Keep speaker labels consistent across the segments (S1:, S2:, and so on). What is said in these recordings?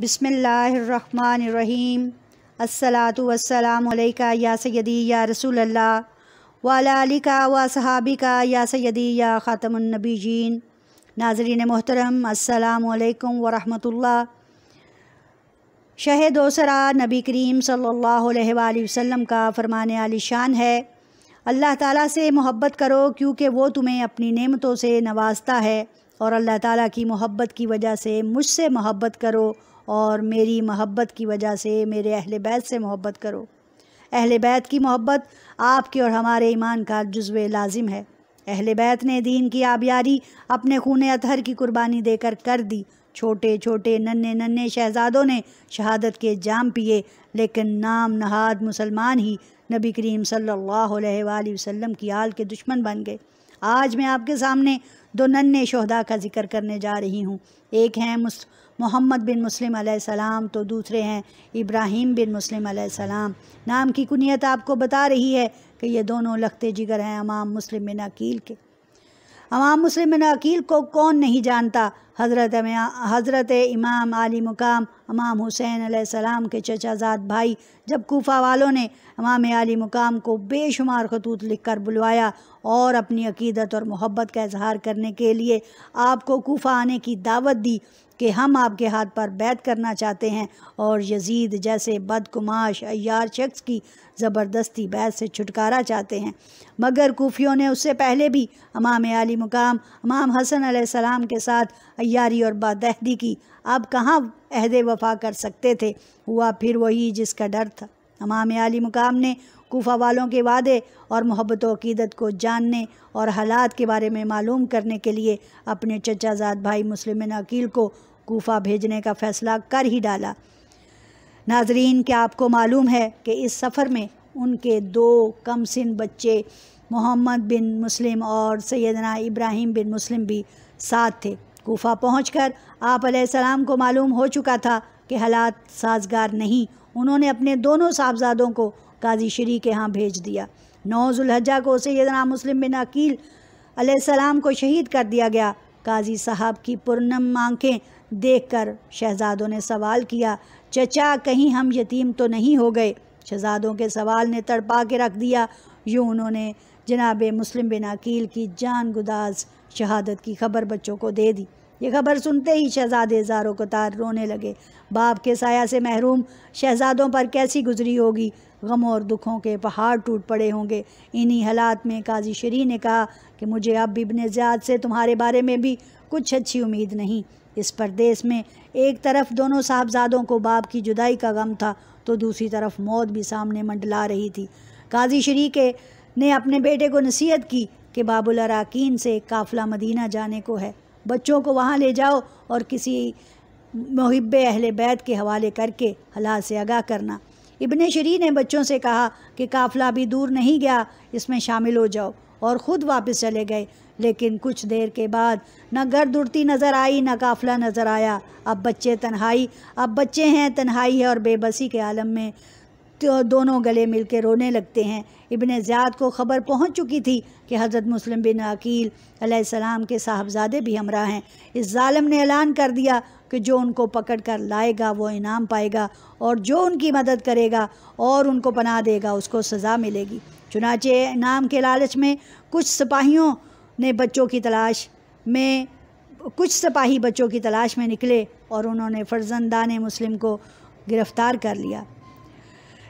S1: बिसमीम असलातुसलामैका या सैदी या रसूल अल्लाह वालिका व सहाबिका या सैदी या ख़ातमनबी जीन नाजरीन मोहतरम असलकम वरहमतुल्ला शह दोसरा नबी करीम सल्लल्लाहु अलैहि वसल्लम का फ़रमान आलिशान है अल्लाह ताला से मोहब्बत करो क्योंकि वो तुम्हें अपनी नेमतों से नवाजता है और अल्लाह ताला की मोहब्बत की वजह से मुझसे मोहब्बत करो और मेरी मोहब्बत की वजह से मेरे अहल बैत से मोहब्बत करो अहल बैत की मोहब्बत आपके और हमारे ईमान का जज्व लाजिम है अहल बैत ने दीन की आबियारी अपने खून अतहर की कुर्बानी देकर कर दी छोटे छोटे नन्हे नन्हे शहजादों ने शहादत के जाम पिए लेकिन नाम नहाद मुसलमान ही नबी करीम सल्लल्लाहु अलैहि वसल्लम की आल के दुश्मन बन गए आज मैं आपके सामने दो नन्हे शहदा का जिक्र करने जा रही हूँ एक हैं मुस मोहम्मद बिन मुस्लिम सलाम तो दूसरे हैं इब्राहिम बिन मुस्लिम सलाम नाम की कुनियत आपको बता रही है कि ये दोनों लखते जिगर हैं अमाम मुस्लिम बिन अकील के अमाम मुस्लिम बिन अकील को कौन नहीं जानता हज़रत हज़रत इमाम आली मुकाम इमाम हुसैन सलाम के चचाजाद भाई जब कोफा वालों ने इमाम आली मुकाम को बेशुमार खतूत लिख कर बुलवाया और अपनी अकीदत और मोहब्बत का इजहार करने के लिए आपको कोफा आने की दावत दी कि हम आपके हाथ पर बैत करना चाहते हैं और यजीद जैसे बदकुमाश अयार शख्स की ज़बरदस्ती बैत से छुटकारा चाहते हैं मगर कोफियों ने उससे पहले भी इमाम आली मुकाम इमाम हसन सलाम के साथ यारी और बादहदी की अब कहाँ अहद वफा कर सकते थे हुआ फिर वही जिसका डर था हमाम आली मुकाम ने कोफा वालों के वादे और मोहब्बत अकीदत को जानने और हालात के बारे में मालूम करने के लिए अपने चचाजाद भाई मुस्लिम अकील को कोफा भेजने का फ़ैसला कर ही डाला नाजरीन क्या आपको मालूम है कि इस सफ़र में उनके दो कम सिन बच्चे मोहम्मद बिन मुस्लिम और सैदना इब्राहिम बिन मुस्लिम भी साथ थे कोफा पहुंचकर आप सलाम को मालूम हो चुका था कि हालात साजगार नहीं उन्होंने अपने दोनों साहबजादों को काजी श्री के यहाँ भेज दिया नौ जुल्हजा को सैदना मुस्लिम बिन अकील सलाम को शहीद कर दिया गया काजी साहब की पुरनम देख देखकर शहजादों ने सवाल किया चचा कहीं हम यतीम तो नहीं हो गए शहजादों के सवाल ने तड़पा के रख दिया यूँ उन्होंने जनाब मुस्लिम बिन अकील की जान गुदाज शहादत की खबर बच्चों को दे दी ये खबर सुनते ही शहजादे जारो कतार रोने लगे बाप के साया से महरूम शहजादों पर कैसी गुजरी होगी गमों और दुखों के पहाड़ टूट पड़े होंगे इन्हीं हालात में काजी शरी ने कहा कि मुझे अब इबन ज़्याद से तुम्हारे बारे में भी कुछ अच्छी उम्मीद नहीं इस परदेस में एक तरफ दोनों साहबजादों को बाप की जुदाई का गम था तो दूसरी तरफ मौत भी सामने मंडला रही थी काजी शरी के ने अपने बेटे को नसीहत की कि बाबुल अरकान से काफिला मदीना जाने को है बच्चों को वहाँ ले जाओ और किसी महब अहल बैत के हवाले करके हलाल से आगा करना इबन शरी ने बच्चों से कहा कि काफ़िला भी दूर नहीं गया इसमें शामिल हो जाओ और ख़ुद वापस चले गए लेकिन कुछ देर के बाद न गर्द उड़ती नज़र आई न काफ़िला नज़र आया अब बच्चे तन्हाई अब बच्चे हैं तन्हाई है और बेबसी के आलम में तो दोनों गले के रोने लगते हैं इबन ज़्याद को ख़बर पहुंच चुकी थी कि हज़रत मुस्लिम बिन अकील अलैहिस्सलाम के साहबजादे भी हमरा हैं इस ालम ने ऐलान कर दिया कि जो उनको पकड़ कर लाएगा वो इनाम पाएगा और जो उनकी मदद करेगा और उनको पना देगा उसको सज़ा मिलेगी चुनाचे इनाम के लालच में कुछ सिपाहियों ने बच्चों की तलाश में कुछ सिपाही बच्चों की तलाश में निकले और उन्होंने फर्जंदा मुस्लिम को गिरफ़्तार कर लिया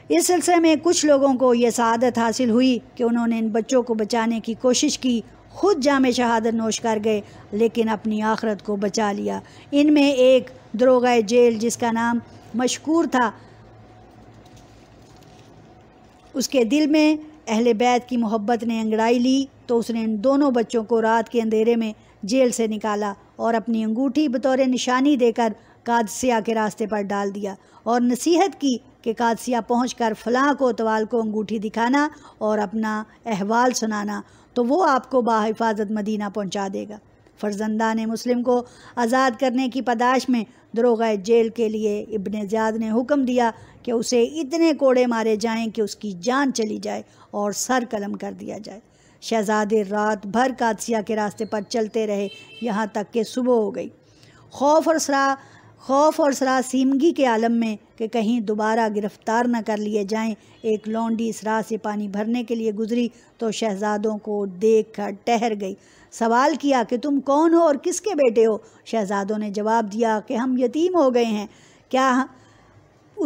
S1: इस सिलसिले में कुछ लोगों को यह शहादत हासिल हुई कि उन्होंने इन बच्चों को बचाने की कोशिश की खुद जाम शहादत नोश कर गए लेकिन अपनी आखरत को बचा लिया इनमें एक दरोगा जेल जिसका नाम मशकूर था उसके दिल में अहल बैत की मोहब्बत ने अंगड़ाई ली तो उसने इन दोनों बच्चों को रात के अंधेरे में जेल से निकाला और अपनी अंगूठी बतौर निशानी देकर कादसिया के रास्ते पर डाल दिया और नसीहत की कि कादसिया पहुँच कर फलाह कोतवाल को अंगूठी दिखाना और अपना अहवाल सुनाना तो वो आपको बाहिफाजत मदीना पहुँचा देगा फरजंदा ने मुस्लिम को आज़ाद करने की पदाश में दरोगा जेल के लिए इबन ज्याद ने हुक्म दिया कि उसे इतने कोड़े मारे जाएं कि उसकी जान चली जाए और सर कलम कर दिया जाए शहजादे रात भर कादसिया के रास्ते पर चलते रहे यहाँ तक कि सुबह हो गई खौफ और सरा खौफ और सरासीमगी के आलम में कि कहीं दोबारा गिरफ़्तार न कर लिए जाएं एक लौंडी सराह से पानी भरने के लिए गुजरी तो शहजादों को देख कर ठहर गई सवाल किया कि तुम कौन हो और किसके बेटे हो शहजादों ने जवाब दिया कि हम यतीम हो गए हैं क्या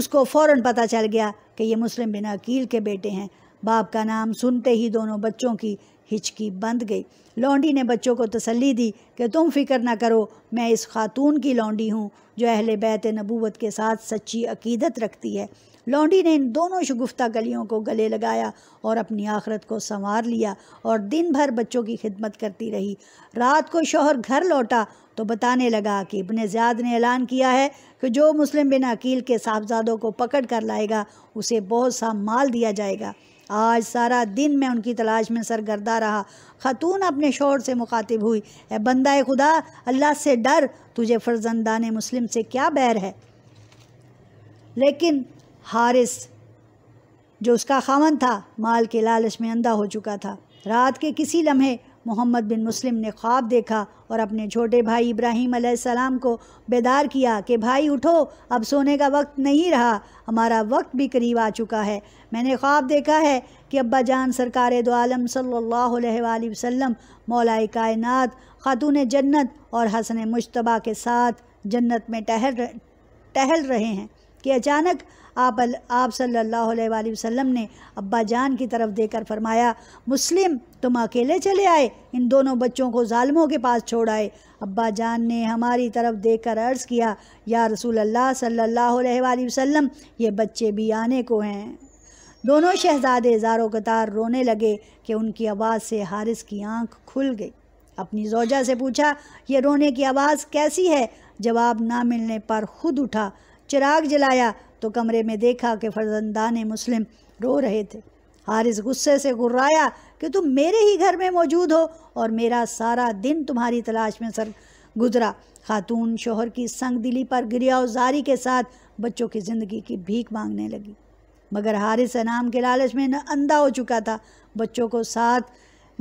S1: उसको फ़ौर पता चल गया कि ये मुस्लिम बिन अकील के बेटे हैं बाप का नाम सुनते ही दोनों बच्चों की हिचकी बंद गई लौंडी ने बच्चों को तसल्ली दी कि तुम फिक्र ना करो मैं इस खातून की लौंडी हूँ जो अहल बैत नबूवत के साथ सच्ची अकीदत रखती है लौंडी ने इन दोनों शगुफ्ता गलियों को गले लगाया और अपनी आखरत को संवार लिया और दिन भर बच्चों की खिदमत करती रही रात को शोहर घर लौटा तो बताने लगा कि इबन ज़्याद ने ऐलान किया है कि जो मुस्लिम बिन अकील के साहबजादों को पकड़ कर लाएगा उसे बहुत सा माल दिया जाएगा आज सारा दिन मैं उनकी तलाश में सरगर्दा रहा खातून अपने शोर से मुखातिब हुई ए बंदा खुदा अल्लाह से डर तुझे फर्जंदान मुस्लिम से क्या बैर है लेकिन हारिस जो उसका खामन था माल के लालच में अंधा हो चुका था रात के किसी लम्हे मोहम्मद बिन मुस्लिम ने ख्वाब देखा और अपने छोटे भाई इब्राहीम अलैहिस्सलाम को बेदार किया कि भाई उठो अब सोने का वक्त नहीं रहा हमारा वक्त भी करीब आ चुका है मैंने ख्वाब देखा है कि अब्बा जान सरकार दो आलम सल्लल्लाहु अलैहि वसल्लम मौलाए कायनात ख़ातून जन्नत और हसन मुशतबा के साथ जन्नत में टहल टहल रहे हैं कि अचानक आप आप सल्लल्लाहु अलैहि वसल्लम ने अब्बा जान की तरफ देकर फरमाया मुस्लिम तुम अकेले चले आए इन दोनों बच्चों को ालमों के पास छोड़ आए अब्बा जान ने हमारी तरफ देख कर अर्ज़ किया या रसूल अल्लाह सल्लल्लाहु अलैहि वसल्लम ये बच्चे भी आने को हैं दोनों शहजादे जारो कतार रोने लगे कि उनकी आवाज़ से हारिस की आंख खुल गई अपनी जोजा से पूछा ये रोने की आवाज़ कैसी है जवाब ना मिलने पर खुद उठा चिराग जलाया तो कमरे में देखा कि फर्जंदान मुस्लिम रो रहे थे हारिस गुस्से से गुर्राया कि तुम मेरे ही घर में मौजूद हो और मेरा सारा दिन तुम्हारी तलाश में सर गुजरा खातून शोहर की संग दिली पर गिरिया उजारी के साथ बच्चों की ज़िंदगी की भीख मांगने लगी मगर हारिस नाम के लालच में न अंधा हो चुका था बच्चों को साथ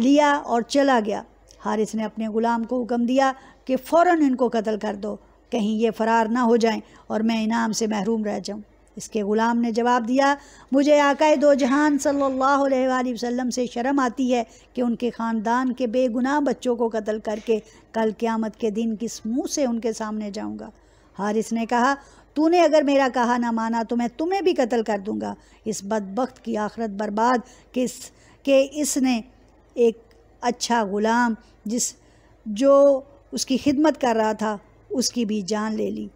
S1: लिया और चला गया हारिस ने अपने ग़ुलाम को हुक्म दिया कि फ़ौर इनको कत्ल कर दो कहीं ये फ़रार ना हो जाएं और मैं इनाम से महरूम रह जाऊं इसके ग़ुलाम ने जवाब दिया मुझे आकाए दो जहान सल्लल्लाहु अलैहि वसल्लम से शर्म आती है कि उनके ख़ानदान के बेगुनाह बच्चों को कत्ल करके कल क़्यामत के दिन किस मुँह से उनके सामने जाऊँगा हारिस ने कहा तूने अगर मेरा कहा ना माना तो मैं तुम्हें भी कत्ल कर दूँगा इस बदबख्त की आखरत बर्बाद किस के इसने एक अच्छा ग़ुलाम जिस जो उसकी खिदमत कर रहा था उसकी भी जान ले ली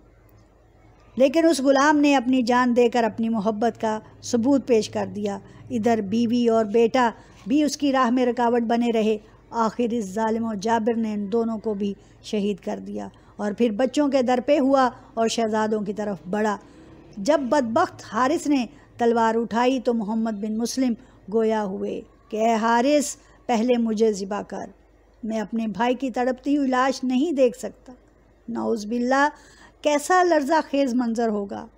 S1: लेकिन उस गुलाम ने अपनी जान देकर अपनी मोहब्बत का सबूत पेश कर दिया इधर बीवी और बेटा भी उसकी राह में रुकावट बने रहे आखिर इस ालिम जाबिर ने इन दोनों को भी शहीद कर दिया और फिर बच्चों के दर पे हुआ और शहजादों की तरफ बढ़ा जब बदबक हारिस ने तलवार उठाई तो मोहम्मद बिन मुस्लिम गोया हुए कि हारिस पहले मुझे ज़िबा कर मैं अपने भाई की तड़पती हुई लाश नहीं देख सकता बिल्ला कैसा लर्जा खेज मंज़र होगा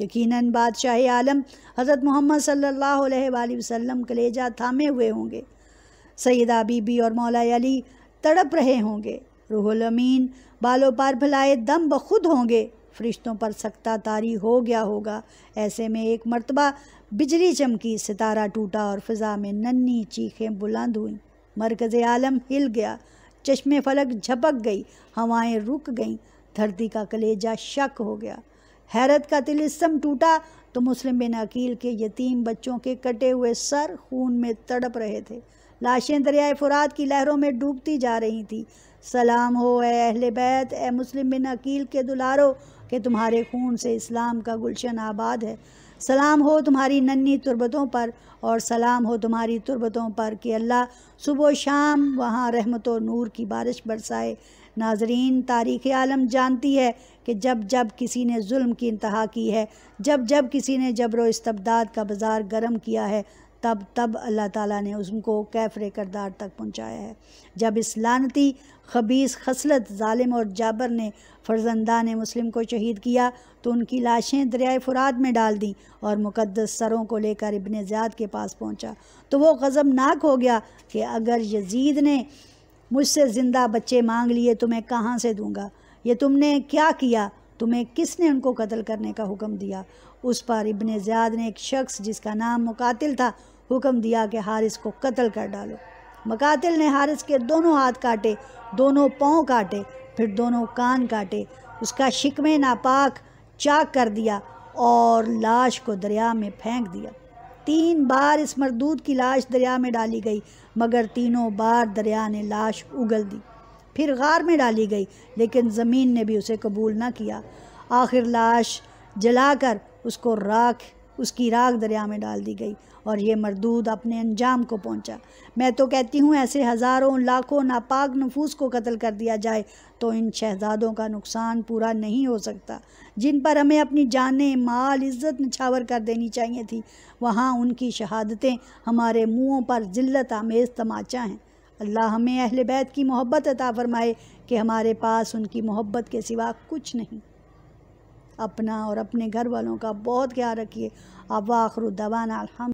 S1: यकीनन बादशाह आलम हज़रत मोहम्मद सल्लल्लाहु अलैहि वसल्लम कलेजा थामे हुए होंगे सैदा बीबी और मौला अली तड़प रहे होंगे रूहलमीन बालों पार फैलाए दम बखुद होंगे फरिश्तों पर सख्ता तारी हो गया होगा ऐसे में एक मरतबा बिजली चमकी सितारा टूटा और फिज़ा में नन्ही चीखें बुलंद हुईं मरकज़ आलम हिल गया चश्मे फलक झपक गई हवाएं रुक गईं धरती का कलेजा शक हो गया हैरत का तिलिस्म टूटा तो मुस्लिम बिन अकील के यतीम बच्चों के कटे हुए सर खून में तड़प रहे थे लाशें दरियाए फुरात की लहरों में डूबती जा रही थी सलाम हो ए अहल बैत ए मुस्लिम बिन अकील के दुलारो कि तुम्हारे खून से इस्लाम का गुलशन आबाद है सलाम हो तुम्हारी नन्ही तुरबतों पर और सलाम हो तुम्हारी तुरबतों पर कि अल्लाह सुबह शाम वहाँ रहमत और नूर की बारिश बरसाए नाजरीन तारीख़ आलम जानती है कि जब जब किसी ने जुल्म की इंतहा की है जब जब किसी ने जबरो इस्तबदाद का बाज़ार गर्म किया है तब तब अल्लाह ताला ने उसको कैफरे करदार तक पहुँचाया है जब इस लानती खबीस खसलत ालिम और जाबर ने फर्जंदा ने मुस्लिम को शहीद किया तो उनकी लाशें दरियाए फुरात में डाल दी और मुकद्दस सरों को लेकर इबन ज़्याद के पास पहुँचा तो वो गज़बनाक हो गया कि अगर यजीद ने मुझसे ज़िंदा बच्चे मांग लिए तो मैं कहाँ से दूँगा ये तुमने क्या किया तुम्हें किसने उनको कत्ल करने का हुक्म दिया उस पर इबन ज़्याद ने एक शख्स जिसका नाम मुकातिल था हुक्म दिया कि हारिस को कत्ल कर डालो मकातिल ने हारिस के दोनों हाथ काटे दोनों पाँव काटे फिर दोनों कान काटे उसका शिकमे नापाक चाक कर दिया और लाश को दरिया में फेंक दिया तीन बार इस मरदूद की लाश दरिया में डाली गई मगर तीनों बार दरिया ने लाश उगल दी फिर गार में डाली गई लेकिन ज़मीन ने भी उसे कबूल ना किया आखिर लाश जलाकर उसको राख उसकी राग दरिया में डाल दी गई और ये मरदूद अपने अंजाम को पहुंचा मैं तो कहती हूँ ऐसे हज़ारों लाखों नापाक नफूस को कत्ल कर दिया जाए तो इन शहजादों का नुकसान पूरा नहीं हो सकता जिन पर हमें अपनी जानें माल इज़्ज़त नछावर कर देनी चाहिए थी वहाँ उनकी शहादतें हमारे मुँहों पर ज़िल्त आमेज़ तमाचा हैं अल्लाह हमें अहल बैत की मोहब्बत अता फरमाए कि हमारे पास उनकी मोहब्बत के सिवा कुछ नहीं अपना और अपने घर वालों का बहुत ख्याल रखिए अब आखरुद्दवाना अलहमद